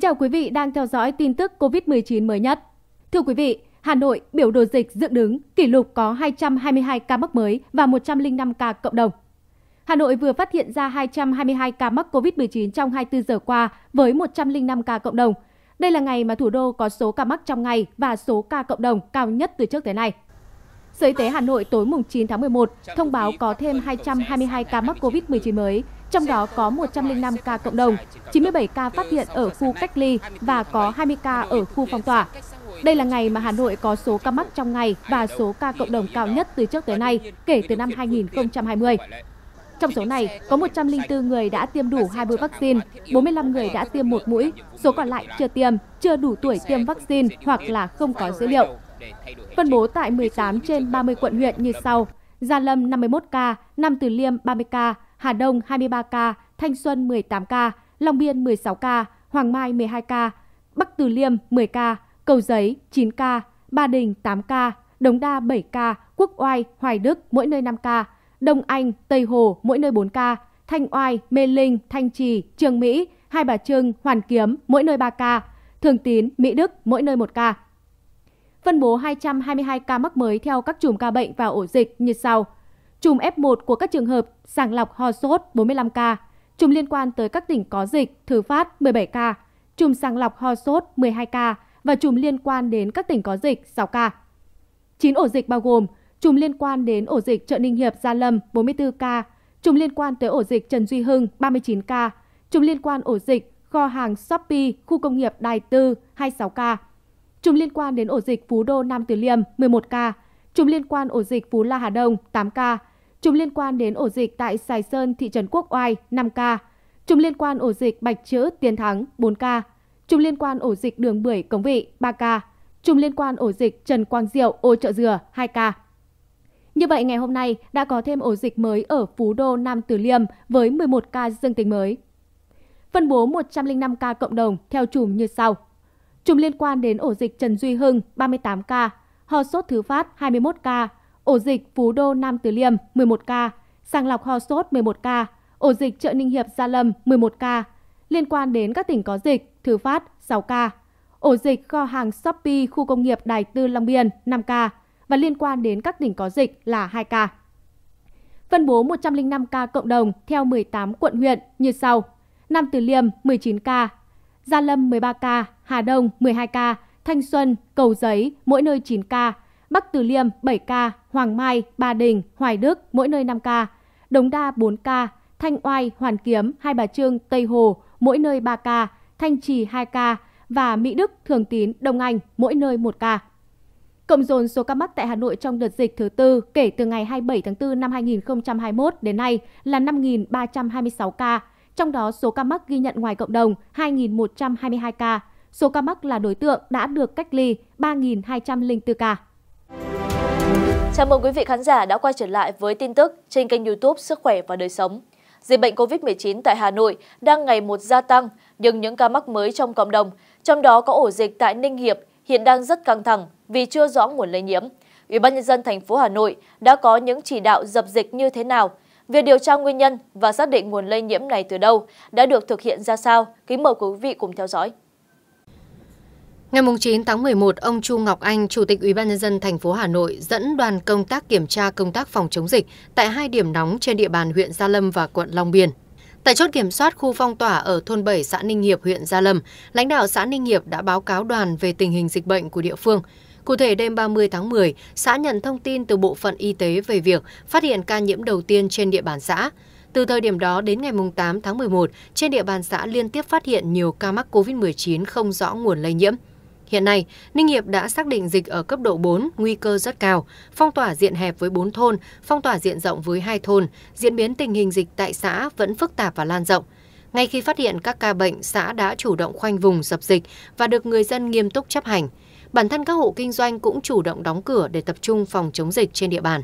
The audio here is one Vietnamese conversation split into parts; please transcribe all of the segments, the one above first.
Kính chào quý vị đang theo dõi tin tức COVID-19 mới nhất. Thưa quý vị, Hà Nội biểu đồ dịch dựng đứng, kỷ lục có 222 ca mắc mới và 105 ca cộng đồng. Hà Nội vừa phát hiện ra 222 ca mắc COVID-19 trong 24 giờ qua với 105 ca cộng đồng. Đây là ngày mà thủ đô có số ca mắc trong ngày và số ca cộng đồng cao nhất từ trước tới nay. Sở Y tế Hà Nội tối 9 tháng 11 thông báo có thêm 222 ca mắc COVID-19 mới, trong đó có 105 ca cộng đồng, 97 ca phát hiện ở khu cách ly và có 20 ca ở khu phong tỏa. Đây là ngày mà Hà Nội có số ca mắc trong ngày và số ca cộng đồng cao nhất từ trước tới nay kể từ năm 2020. Trong số này, có 104 người đã tiêm đủ hai mũi vaccine, 45 người đã tiêm một mũi, số còn lại chưa tiêm, chưa đủ tuổi tiêm vaccine hoặc là không có dữ liệu. Phân bố tại 18 trên 30 quận huyện như sau, Gia Lâm 51 ca, Nam Từ Liêm 30 ca, Hà Đông 23 ca, Thanh Xuân 18 ca, Long Biên 16 ca, Hoàng Mai 12 ca, Bắc Từ Liêm 10 ca, Cầu Giấy 9 ca, Ba Đình 8 ca, Đống Đa 7 ca, Quốc Oai, Hoài Đức mỗi nơi 5 ca, Đông Anh, Tây Hồ mỗi nơi 4 ca, Thanh Oai, Mê Linh, Thanh Trì, Trường Mỹ, Hai Bà Trưng, Hoàn Kiếm mỗi nơi 3 ca, Thường Tín, Mỹ Đức mỗi nơi 1 ca. Phân bố 222 ca mắc mới theo các chùm ca bệnh và ổ dịch như sau: chùm F1 của các trường hợp sàng lọc ho sốt 45 ca, chùm liên quan tới các tỉnh có dịch Thứ Phát 17 ca, chùm sàng lọc ho sốt 12 ca và chùm liên quan đến các tỉnh có dịch 6 ca. 9 ổ dịch bao gồm chùm liên quan đến ổ dịch chợ Ninh Hiệp Gia Lâm 44 ca, chùm liên quan tới ổ dịch Trần Duy Hưng 39 ca, chùm liên quan ổ dịch kho hàng Shopee khu công nghiệp Đài Tư 26 ca, chùm liên quan đến ổ dịch Phú Đô Nam Từ Liêm 11 ca, chùm liên quan ổ dịch Phú La Hà Đông 8 ca chùm liên quan đến ổ dịch tại Sài Sơn, thị trấn Quốc Oai 5 ca, chùm liên quan ổ dịch Bạch Chữ, Tiến Thắng 4 ca, chùm liên quan ổ dịch Đường Bưởi, Cống Vị 3 ca, chùm liên quan ổ dịch Trần Quang Diệu, ô chợ dừa 2 ca. Như vậy ngày hôm nay đã có thêm ổ dịch mới ở Phú Đô Nam Từ Liêm với 11 ca dương tính mới. Phân bố 105 ca cộng đồng theo chùm như sau. Chùm liên quan đến ổ dịch Trần Duy Hưng 38 ca, ho sốt thứ phát 21 ca, ổ dịch Phú Đô Nam Từ Liêm 11 ca, sàng lọc ho sốt 11 ca, ổ dịch chợ Ninh Hiệp Gia Lâm 11 ca, liên quan đến các tỉnh có dịch, Thứ Phát 6 ca, ổ dịch kho hàng Shopee khu công nghiệp Đài Tư Long Biên 5 ca và liên quan đến các tỉnh có dịch là 2 ca. Phân bố 105 ca cộng đồng theo 18 quận huyện như sau: Nam Từ Liêm 19 ca, Gia Lâm 13 ca, Hà Đông 12 ca, Thanh Xuân, Cầu Giấy mỗi nơi 9 ca, Bắc Từ Liêm 7 ca, Hoàng Mai, Ba Đình, Hoài Đức mỗi nơi 5 ca, Đống Đa 4 ca, Thanh Oai, Hoàn Kiếm, Hai Bà Trưng, Tây Hồ mỗi nơi 3 ca, Thanh Trì 2 ca và Mỹ Đức, Thường Tín, Đông Anh mỗi nơi 1 ca. Cộng dồn số ca mắc tại Hà Nội trong đợt dịch thứ tư kể từ ngày 27 tháng 4 năm 2021 đến nay là 5.326 ca, trong đó số ca mắc ghi nhận ngoài cộng đồng 2.122 ca, số ca mắc là đối tượng đã được cách ly 3.204 ca. Chào mừng quý vị khán giả đã quay trở lại với tin tức trên kênh YouTube Sức khỏe và đời sống. Dịch bệnh COVID-19 tại Hà Nội đang ngày một gia tăng, nhưng những ca mắc mới trong cộng đồng, trong đó có ổ dịch tại Ninh Hiệp hiện đang rất căng thẳng vì chưa rõ nguồn lây nhiễm. Ủy ban nhân dân thành phố Hà Nội đã có những chỉ đạo dập dịch như thế nào? Việc điều tra nguyên nhân và xác định nguồn lây nhiễm này từ đâu đã được thực hiện ra sao? Kính mời quý vị cùng theo dõi. Ngày 9 tháng 11, ông Chu Ngọc Anh, Chủ tịch UBND thành phố Hà Nội dẫn đoàn công tác kiểm tra công tác phòng chống dịch tại hai điểm nóng trên địa bàn huyện Gia Lâm và quận Long Biên. Tại chốt kiểm soát khu phong tỏa ở thôn 7 xã Ninh Hiệp, huyện Gia Lâm, lãnh đạo xã Ninh Hiệp đã báo cáo đoàn về tình hình dịch bệnh của địa phương. Cụ thể, đêm 30 tháng 10, xã nhận thông tin từ Bộ phận Y tế về việc phát hiện ca nhiễm đầu tiên trên địa bàn xã. Từ thời điểm đó đến ngày 8 tháng 11, trên địa bàn xã liên tiếp phát hiện nhiều ca mắc COVID-19 không rõ nguồn lây nhiễm. Hiện nay, Ninh Hiệp đã xác định dịch ở cấp độ 4, nguy cơ rất cao, phong tỏa diện hẹp với 4 thôn, phong tỏa diện rộng với 2 thôn, diễn biến tình hình dịch tại xã vẫn phức tạp và lan rộng. Ngay khi phát hiện các ca bệnh, xã đã chủ động khoanh vùng dập dịch và được người dân nghiêm túc chấp hành. Bản thân các hộ kinh doanh cũng chủ động đóng cửa để tập trung phòng chống dịch trên địa bàn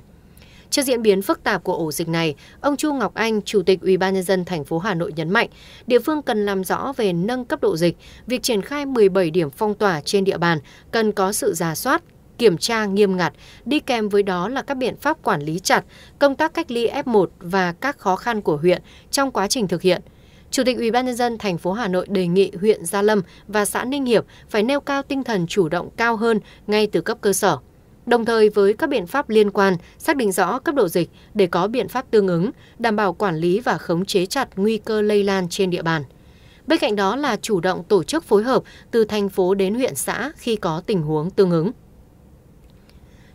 trước diễn biến phức tạp của ổ dịch này ông chu ngọc anh chủ tịch ubnd tp hà nội nhấn mạnh địa phương cần làm rõ về nâng cấp độ dịch việc triển khai 17 điểm phong tỏa trên địa bàn cần có sự giả soát kiểm tra nghiêm ngặt, đi kèm với đó là các biện pháp quản lý chặt, công tác cách ly F1 và các khó khăn của huyện trong quá trình thực hiện. Chủ tịch UBND tp Hà Nội đề nghị huyện Gia Lâm và xã Ninh Hiệp phải nêu cao tinh thần chủ động cao hơn ngay từ cấp cơ sở đồng thời với các biện pháp liên quan xác định rõ cấp độ dịch để có biện pháp tương ứng đảm bảo quản lý và khống chế chặt nguy cơ lây lan trên địa bàn bên cạnh đó là chủ động tổ chức phối hợp từ thành phố đến huyện xã khi có tình huống tương ứng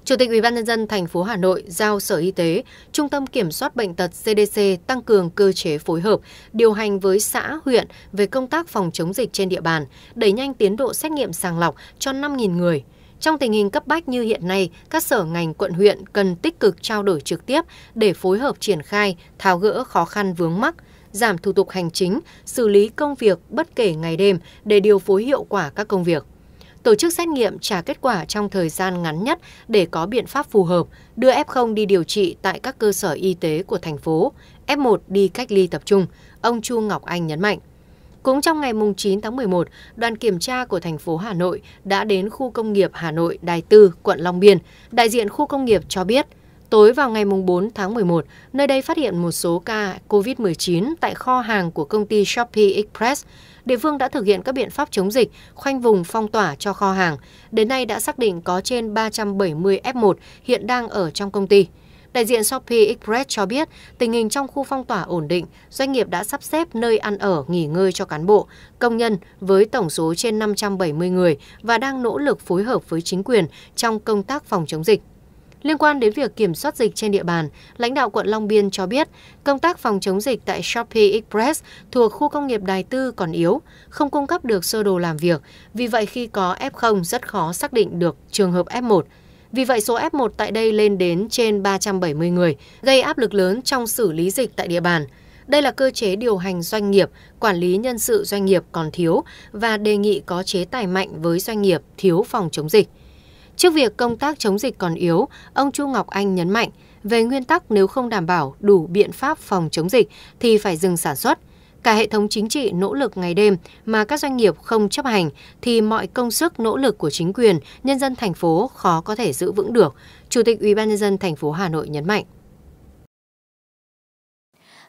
Chủ tịch UBND thành phố Hà Nội giao Sở Y tế, Trung tâm Kiểm soát Bệnh tật CDC tăng cường cơ chế phối hợp, điều hành với xã, huyện về công tác phòng chống dịch trên địa bàn, đẩy nhanh tiến độ xét nghiệm sàng lọc cho 5.000 người – trong tình hình cấp bách như hiện nay các sở ngành quận huyện cần tích cực trao đổi trực tiếp để phối hợp triển khai tháo gỡ khó khăn vướng mắc giảm thủ tục hành chính xử lý công việc bất kể ngày đêm để điều phối hiệu quả các công việc tổ chức xét nghiệm trả kết quả trong thời gian ngắn nhất để có biện pháp phù hợp, đưa F0 đi điều trị tại các cơ sở y tế của thành phố, F1 đi cách ly tập trung, ông Chu Ngọc Anh nhấn mạnh cũng trong ngày 9 tháng 11, đoàn kiểm tra của thành phố Hà Nội đã đến khu công nghiệp Hà Nội Đài Tư, quận Long Biên. Đại diện khu công nghiệp cho biết, Tối vào ngày 4 tháng 11, nơi đây phát hiện một số ca COVID-19 tại kho hàng của công ty Shopee Express. Địa phương đã thực hiện các biện pháp chống dịch, khoanh vùng phong tỏa cho kho hàng. Đến nay đã xác định có trên 370 F1 hiện đang ở trong công ty đại diện shopee express cho biết tình hình trong khu phong tỏa ổn định doanh nghiệp đã sắp xếp nơi ăn ở nghỉ ngơi cho cán bộ công nhân với tổng số trên 570 người và đang nỗ lực phối hợp với chính quyền trong công tác phòng chống dịch Liên quan đến việc kiểm soát dịch trên địa bàn, lãnh đạo quận Long Biên cho biết công tác phòng chống dịch tại Shopee Express thuộc khu công nghiệp Đài Tư còn yếu, không cung cấp được sơ đồ làm việc. Vì vậy khi có F0 rất khó xác định được trường hợp F1 vì vậy số f một tại đây lên đến trên 370 người gây áp lực lớn trong xử lý dịch tại địa bàn đây là cơ chế điều hành doanh nghiệp quản lý nhân sự doanh nghiệp còn thiếu và đề nghị có chế tài mạnh với doanh nghiệp thiếu phòng chống dịch trước việc công tác chống dịch còn yếu ông chu ngọc anh nhấn mạnh về nguyên tắc nếu không đảm bảo đủ biện pháp phòng chống dịch thì phải dừng sản xuất cả hệ thống chính trị nỗ lực ngày đêm mà các doanh nghiệp không chấp hành thì mọi công sức nỗ lực của chính quyền, nhân dân thành phố khó có thể giữ vững được, Chủ tịch UBND thành phố Hà Nội nhấn mạnh.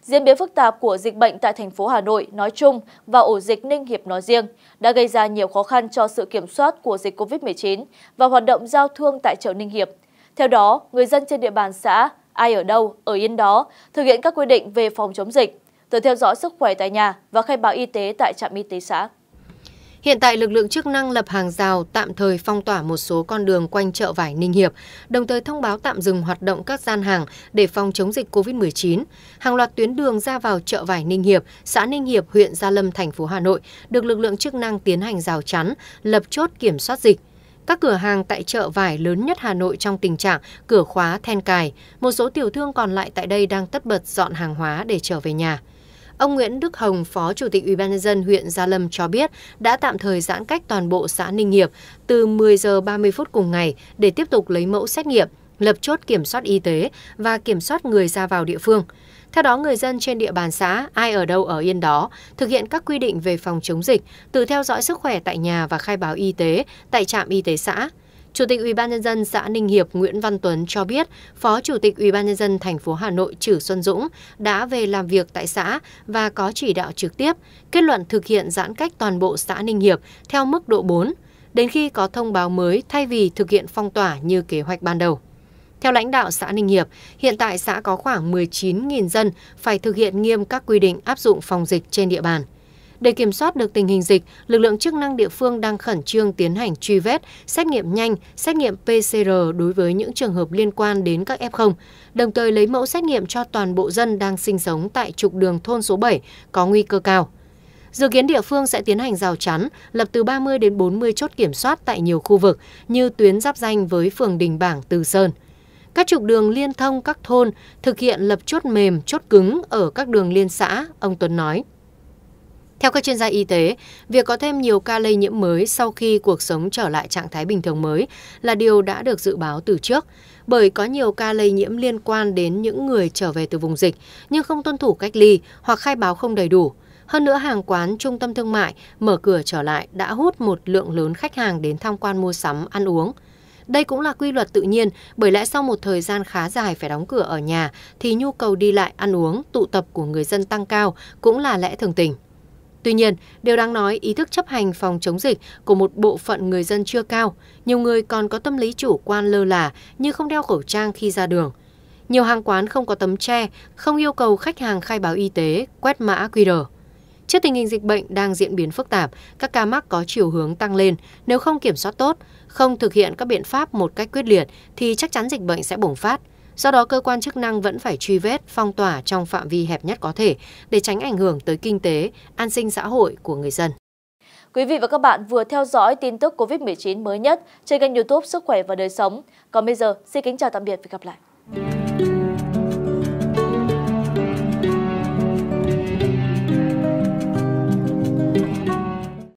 Diễn biến phức tạp của dịch bệnh tại thành phố Hà Nội nói chung và ổ dịch Ninh Hiệp nói riêng đã gây ra nhiều khó khăn cho sự kiểm soát của dịch COVID-19 và hoạt động giao thương tại chợ Ninh Hiệp. Theo đó, người dân trên địa bàn xã ai ở đâu, ở yên đó, thực hiện các quy định về phòng chống dịch, tự theo dõi sức khỏe tại nhà và khai báo y tế tại trạm y tế xã. Hiện tại lực lượng chức năng lập hàng rào tạm thời phong tỏa một số con đường quanh chợ vải Ninh Hiệp, đồng thời thông báo tạm dừng hoạt động các gian hàng để phòng chống dịch COVID-19. Hàng loạt tuyến đường ra vào chợ vải Ninh Hiệp, xã Ninh Hiệp, huyện Gia Lâm, thành phố Hà Nội được lực lượng chức năng tiến hành rào chắn, lập chốt kiểm soát dịch. Các cửa hàng tại chợ vải lớn nhất Hà Nội trong tình trạng cửa khóa then cài, một số tiểu thương còn lại tại đây đang tất bật dọn hàng hóa để trở về nhà ông nguyễn đức hồng phó chủ tịch ubnd huyện gia lâm cho biết đã tạm thời giãn cách toàn bộ xã ninh hiệp từ 10 giờ 30 phút cùng ngày để tiếp tục lấy mẫu xét nghiệm lập chốt kiểm soát y tế và kiểm soát người ra vào địa phương. Theo đó, người dân trên địa bàn xã, ai ở đâu ở yên đó, thực hiện các quy định về phòng chống dịch, tự theo dõi sức khỏe tại nhà và khai báo y tế tại trạm y tế xã. Chủ tịch ubnd xã Ninh Hiệp Nguyễn Văn Tuấn cho biết, Phó Chủ tịch ubnd thành phố Hà Nội Trử Xuân Dũng đã về làm việc tại xã và có chỉ đạo trực tiếp, kết luận thực hiện giãn cách toàn bộ xã Ninh Hiệp theo mức độ 4, đến khi có thông báo mới thay vì thực hiện phong tỏa như kế hoạch ban đầu. Theo lãnh đạo xã Ninh Hiệp, hiện tại xã có khoảng 19.000 dân phải thực hiện nghiêm các quy định áp dụng phòng dịch trên địa bàn để kiểm soát được tình hình dịch lực lượng chức năng địa phương đang khẩn trương tiến hành truy vết xét nghiệm nhanh xét nghiệm pcr đối với những trường hợp liên quan đến các f đồng thời lấy mẫu xét nghiệm cho toàn bộ dân đang sinh sống tại trục đường thôn số 7 có nguy cơ cao Dự kiến địa phương sẽ tiến hành rào chắn, lập từ 30 đến 40 chốt kiểm soát tại nhiều khu vực như tuyến giáp danh với phường Đình Bảng, Từ Sơn. Các trục đường liên thông các thôn thực hiện lập chốt mềm, chốt cứng ở các đường liên xã, ông Tuấn nói theo các chuyên gia y tế việc có thêm nhiều ca lây nhiễm mới sau khi cuộc sống trở lại trạng thái bình thường mới là điều đã được dự báo từ trước bởi có nhiều ca lây nhiễm liên quan đến những người trở về từ vùng dịch nhưng không tuân thủ cách ly hoặc khai báo không đầy đủ hơn nữa hàng quán, trung tâm thương mại mở cửa trở lại đã hút một lượng lớn khách hàng đến tham quan mua sắm, ăn uống. Đây cũng là quy luật tự nhiên, bởi lẽ sau một thời gian khá dài phải đóng cửa ở nhà thì nhu cầu đi lại ăn uống, tụ tập của người dân tăng cao cũng là lẽ thường tình. Tuy nhiên, điều đáng nói ý thức chấp hành phòng chống dịch của một bộ phận người dân chưa cao, nhiều người còn có tâm lý chủ quan lơ là như không đeo khẩu trang khi ra đường. Nhiều hàng quán không có tấm che, không yêu cầu khách hàng khai báo y tế, quét mã QR. Trước tình hình dịch bệnh đang diễn biến phức tạp, các ca mắc có chiều hướng tăng lên, nếu không kiểm soát tốt, không thực hiện các biện pháp một cách quyết liệt thì chắc chắn dịch bệnh sẽ bùng phát do đó cơ quan chức năng vẫn phải truy vết phong tỏa trong phạm vi hẹp nhất có thể để tránh ảnh hưởng tới kinh tế an sinh xã hội của người dân Quý vị và các bạn vừa theo dõi tin tức COVID-19 mới nhất trên kênh youtube Sức khỏe và đời sống. Còn bây giờ, xin kính chào tạm biệt và gặp lại.